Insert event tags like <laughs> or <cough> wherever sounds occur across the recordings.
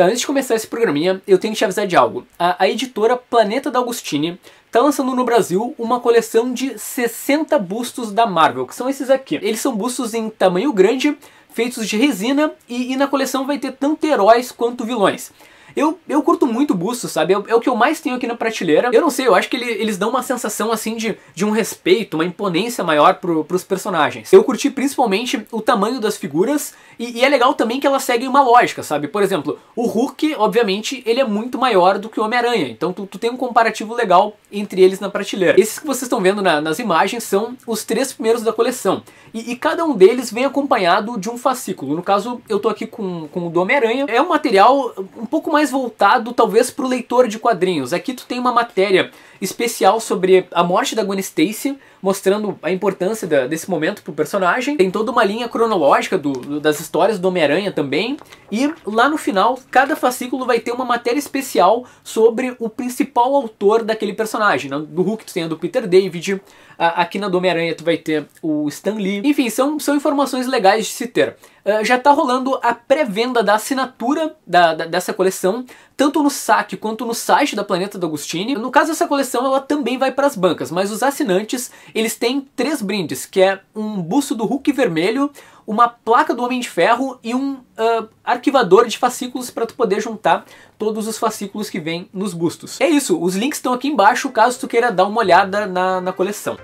Então, antes de começar esse programinha, eu tenho que te avisar de algo. A, a editora Planeta da Augustine está lançando no Brasil uma coleção de 60 bustos da Marvel, que são esses aqui. Eles são bustos em tamanho grande, feitos de resina, e, e na coleção vai ter tanto heróis quanto vilões. Eu, eu curto muito busto, sabe? É, é, o que eu mais tenho aqui na prateleira. Eu não sei, eu acho que ele, eles dão uma sensação assim de, de um respeito, uma imponência maior pro, pros personagens. Eu curti principalmente o tamanho das figuras e, e, é legal também que elas seguem uma lógica, sabe? Por exemplo, o Hulk, obviamente, ele é muito maior do que o Homem-Aranha. Então tu, tu tem um comparativo legal entre eles na prateleira. Esses que vocês estão vendo na, nas imagens são os três primeiros da coleção. E, e, cada um deles vem acompanhado de um fascículo. No caso, eu tô aqui com, com o do Homem-Aranha. É um material um pouco mais mais voltado talvez para o leitor de quadrinhos. Aqui tu tem uma matéria especial sobre a morte da Gwen Stacy, mostrando a importância da, desse momento pro personagem. Tem toda uma linha cronológica do, do, das histórias do Homem-Aranha também. E lá no final, cada fascículo vai ter uma matéria especial sobre o principal autor daquele personagem. Né? Do Hulk tu tem a do Peter David, a, aqui na do Homem-Aranha tu vai ter o Stan Lee. Enfim, são, são informações legais de se ter. Eh, já está rolando a pré-venda da assinatura da, da, dessa coleção, tanto no saque quanto no site da Planeta do Agostini. No caso dessa coleção, ela também vai para as bancas, mas os assinantes eles têm três brindes, que é um busto do Hulk vermelho, uma placa do Homem de Ferro e um uh, arquivador de fascículos para tu poder juntar todos os fascículos que vêm nos bustos. É isso, os links estão aqui embaixo caso tu queira dar uma olhada na, na coleção.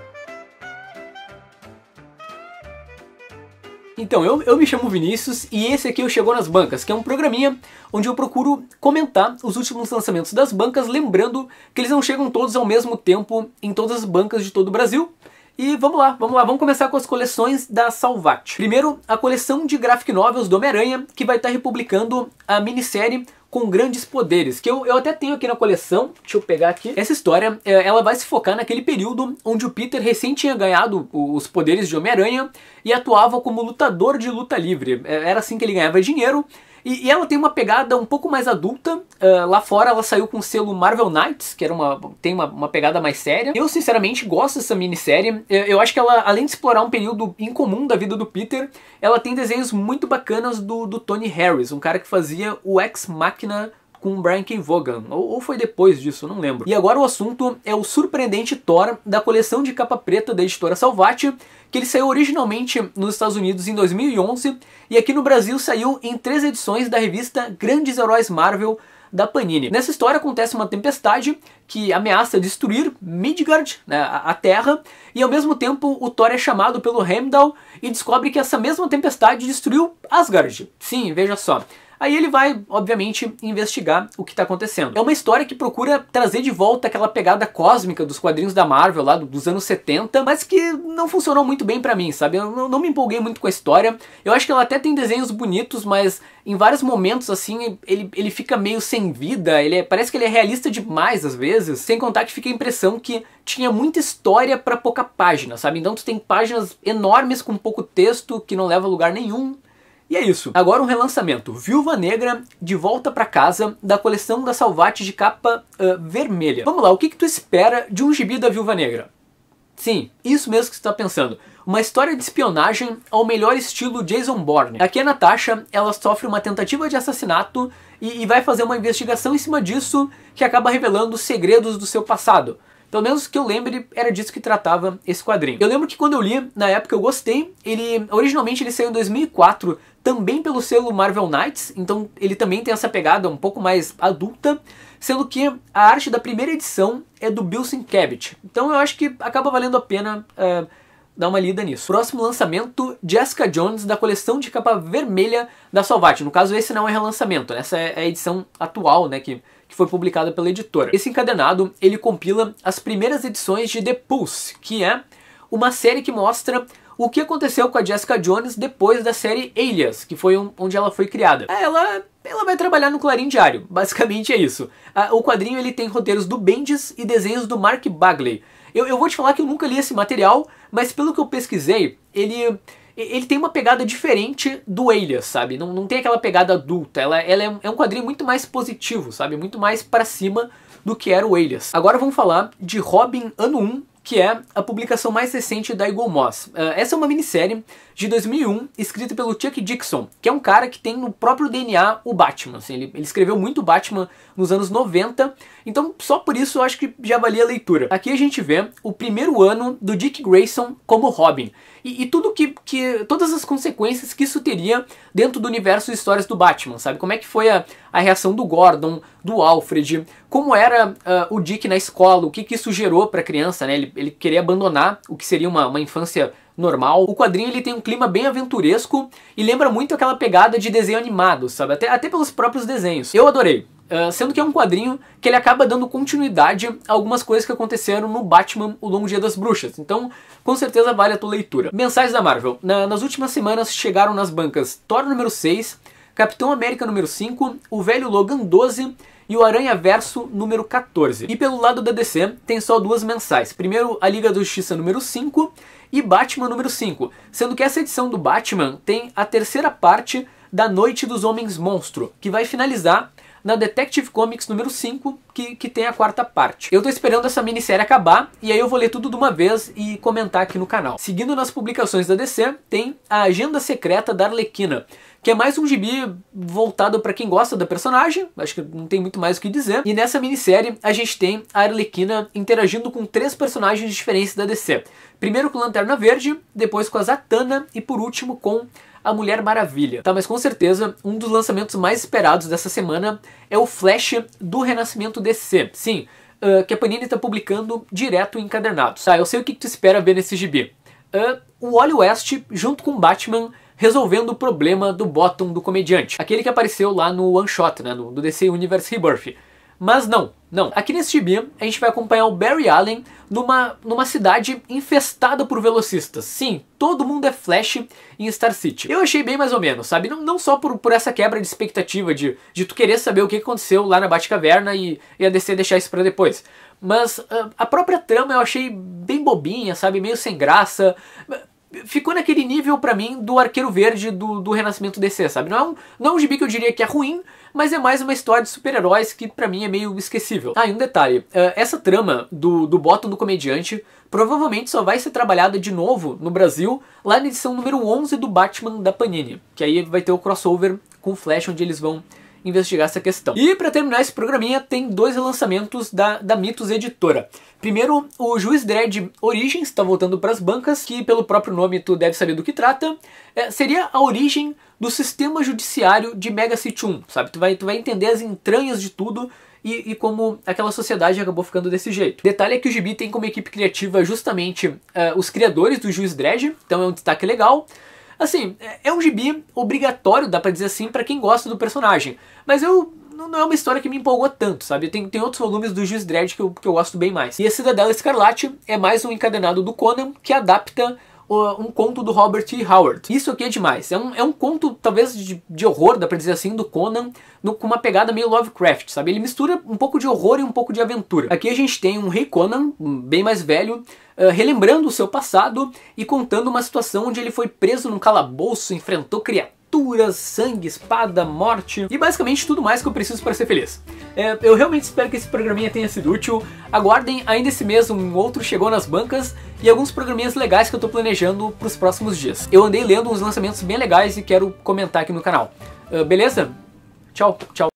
Então, eu, eu me chamo Vinícius e esse aqui é o Chegou nas Bancas, que é um programinha onde eu procuro comentar os últimos lançamentos das bancas, lembrando que eles não chegam todos ao mesmo tempo em todas as bancas de todo o Brasil. E vamos lá, vamos lá, vamos começar com as coleções da Salvat. Primeiro, a coleção de graphic novels do Homem-Aranha, que vai estar republicando a minissérie com grandes poderes, que eu, eu até tenho aqui na coleção, deixa eu pegar aqui. Essa história, é, ela vai se focar naquele período onde o Peter recém tinha ganhado os poderes de Homem-Aranha e atuava como lutador de luta livre. É, era assim que ele ganhava dinheiro e, e, ela tem uma pegada um pouco mais adulta. Uh, lá fora ela saiu com o selo Marvel Knights, que era uma, tem uma, uma pegada mais séria. Eu, sinceramente, gosto dessa minissérie. Eu, eu acho que ela, além de explorar um período incomum da vida do Peter, ela tem desenhos muito bacanas do, do Tony Harris, um cara que fazia o Ex Machina com o Brian K. Vaughan, ou, ou, foi depois disso, não lembro. E agora o assunto é o surpreendente Thor da coleção de capa preta da editora Salvati, que ele saiu originalmente nos Estados Unidos em 2011 e aqui no Brasil saiu em três edições da revista Grandes Heróis Marvel da Panini. Nessa história acontece uma tempestade que ameaça destruir Midgard, né, a Terra, e ao mesmo tempo o Thor é chamado pelo Heimdall e descobre que essa mesma tempestade destruiu Asgard. Sim, veja só. Aí ele vai, obviamente, investigar o que está acontecendo. É uma história que procura trazer de volta aquela pegada cósmica dos quadrinhos da Marvel lá dos anos 70, mas que não funcionou muito bem para mim, sabe? Eu não me empolguei muito com a história. Eu acho que ela até tem desenhos bonitos, mas em vários momentos, assim, ele, ele fica meio sem vida, ele é, parece que ele é realista demais às vezes, sem contar que fica a impressão que tinha muita história para pouca página, sabe? Então tu tem páginas enormes com pouco texto que não leva a lugar nenhum, e é isso. Agora um relançamento. Viúva Negra de volta para casa da coleção da Salvati de capa uh, vermelha. Vamos lá, o que, que tu espera de um gibi da Viúva Negra? Sim, isso mesmo que você está pensando. Uma história de espionagem ao melhor estilo Jason Bourne. Aqui a Natasha, ela sofre uma tentativa de assassinato e, e vai fazer uma investigação em cima disso que acaba revelando os segredos do seu passado. Pelo menos que eu lembre, era disso que tratava esse quadrinho. Eu lembro que quando eu li, na época eu gostei. Ele originalmente ele saiu em 2004 também pelo selo Marvel Knights, então ele também tem essa pegada um pouco mais adulta, sendo que a arte da primeira edição é do Bill Sienkiewicz. Então eu acho que acaba valendo a pena uh, dar uma lida nisso. Próximo lançamento, Jessica Jones, da coleção de capa vermelha da Salvati. No caso, esse não é relançamento, essa é a edição atual, né, que, que foi publicada pela editora. Esse encadenado, ele compila as primeiras edições de The Pulse, que é uma série que mostra o que aconteceu com a Jessica Jones depois da série Alias, que foi um, onde ela foi criada. É, ela, ela vai trabalhar no Clarim Diário, <laughs> basicamente é isso. o quadrinho ele tem roteiros do Bendis e desenhos do Mark Bagley. Eu, eu vou te falar que eu nunca li esse material, mas pelo que eu pesquisei, ele ele tem uma pegada diferente do Alias, sabe? Não, não tem aquela pegada adulta. Ela, ela é, um, é um quadrinho muito mais positivo, sabe? Muito mais para cima do que era o Alias. Agora vamos falar de Robin Ano 1 que é a publicação mais recente da Eagle Moss. Ah, essa é uma minissérie de 2001, escrita pelo Chuck Dixon, que é um cara que tem no próprio DNA o Batman. Assim, ele, ele escreveu muito Batman nos anos 90, então só por isso eu acho que já valia a leitura. Aqui a gente vê o primeiro ano do Dick Grayson como Robin. E, e tudo que, que. todas as consequências que isso teria dentro do universo de histórias do Batman, sabe? Como é que foi a, a reação do Gordon, do Alfred, como era uh, o Dick na escola, o que, que isso gerou para a criança, né? Ele, ele querer abandonar o que seria uma, uma infância normal. O quadrinho ele tem um clima bem aventuresco e lembra muito aquela pegada de desenho animado, sabe? Até, até pelos próprios desenhos. Eu adorei. Uh, sendo que é um quadrinho que ele acaba dando continuidade a algumas coisas que aconteceram no Batman O Longo Dia das Bruxas. Então, com certeza vale a tua leitura. Mensagens da Marvel. Na, nas últimas semanas chegaram nas bancas Thor número 6, Capitão América número 5, o velho Logan 12 e o Aranha Verso número 14. E pelo lado da DC tem só duas mensais. Primeiro a Liga da Justiça número 5 e Batman número 5, sendo que essa edição do Batman tem a terceira parte da Noite dos Homens Monstro, que vai finalizar na Detective Comics número 5, que, que tem a quarta parte. Eu tô esperando essa minissérie acabar, e aí eu vou ler tudo de uma vez e comentar aqui no canal. Seguindo nas publicações da DC, tem a Agenda Secreta da Arlequina, que é mais um gibi voltado para quem gosta da personagem, acho que não tem muito mais o que dizer. E nessa minissérie a gente tem a Arlequina interagindo com três personagens diferentes da DC. Primeiro com Lanterna Verde, depois com a Zatanna e por último com a Mulher Maravilha. Tá, mas com certeza um dos lançamentos mais esperados dessa semana é o Flash do Renascimento DC. Sim, uh, que a Panini está publicando direto encadernado. Tá, eu sei o que, tu espera ver nesse gibi. Uh, o Wally West, junto com Batman, resolvendo o problema do Bottom do comediante. Aquele que apareceu lá no One Shot, né, no, do DC Universe Rebirth. Mas não, não. Aqui nesse gibi, a gente vai acompanhar o Barry Allen numa, numa cidade infestada por velocistas. Sim, todo mundo é Flash em Star City. Eu achei bem mais ou menos, sabe? Não, não só por, por essa quebra de expectativa de, de tu querer saber o que aconteceu lá na Batcaverna e, e a DC deixar isso pra depois. Mas a, ah, a própria trama eu achei bem bobinha, sabe? Meio sem graça ficou naquele nível para mim do Arqueiro Verde do, do Renascimento DC, sabe? Não é, um, não é um gibi que eu diria que é ruim, mas é mais uma história de super-heróis que para mim é meio esquecível. Ah, e um detalhe, eh, essa trama do, do bottom do comediante provavelmente só vai ser trabalhada de novo no Brasil lá na edição número 11 do Batman da Panini, que aí vai ter o crossover com o Flash onde eles vão investigar essa questão. E para terminar esse programinha, tem dois lançamentos da, da Mitos Editora. Primeiro, o Juiz Dredd Origins, está voltando para as bancas, que pelo próprio nome tu deve saber do que trata, é, seria a origem do sistema judiciário de Mega City 1, sabe? Tu vai, tu vai entender as entranhas de tudo e, e, como aquela sociedade acabou ficando desse jeito. Detalhe é que o Gibi tem como equipe criativa justamente uh, os criadores do Juiz Dredd, então é um destaque legal. Assim, é, é um gibi obrigatório, dá pra dizer assim, para quem gosta do personagem. Mas eu não é uma história que me empolgou tanto, sabe? Tem, tem outros volumes do Juiz Dredd que eu, que eu gosto bem mais. E a Cidadela Escarlate é mais um encadenado do Conan que adapta um conto do Robert E. Howard. Isso aqui é demais. É um, é um conto, talvez, de, de horror, dá pra dizer assim, do Conan, no, com uma pegada meio Lovecraft, sabe? Ele mistura um pouco de horror e um pouco de aventura. Aqui a gente tem um rei Conan, bem mais velho, Uh, relembrando o seu passado e contando uma situação onde ele foi preso num calabouço, enfrentou criaturas, sangue, espada, morte e basicamente tudo mais que eu preciso para ser feliz. É, eu realmente espero que esse programinha tenha sido útil. Aguardem ainda esse mês um outro chegou nas bancas e alguns programinhas legais que eu estou planejando para os próximos dias. Eu andei lendo uns lançamentos bem legais e quero comentar aqui no canal. Uh, beleza? Tchau, tchau.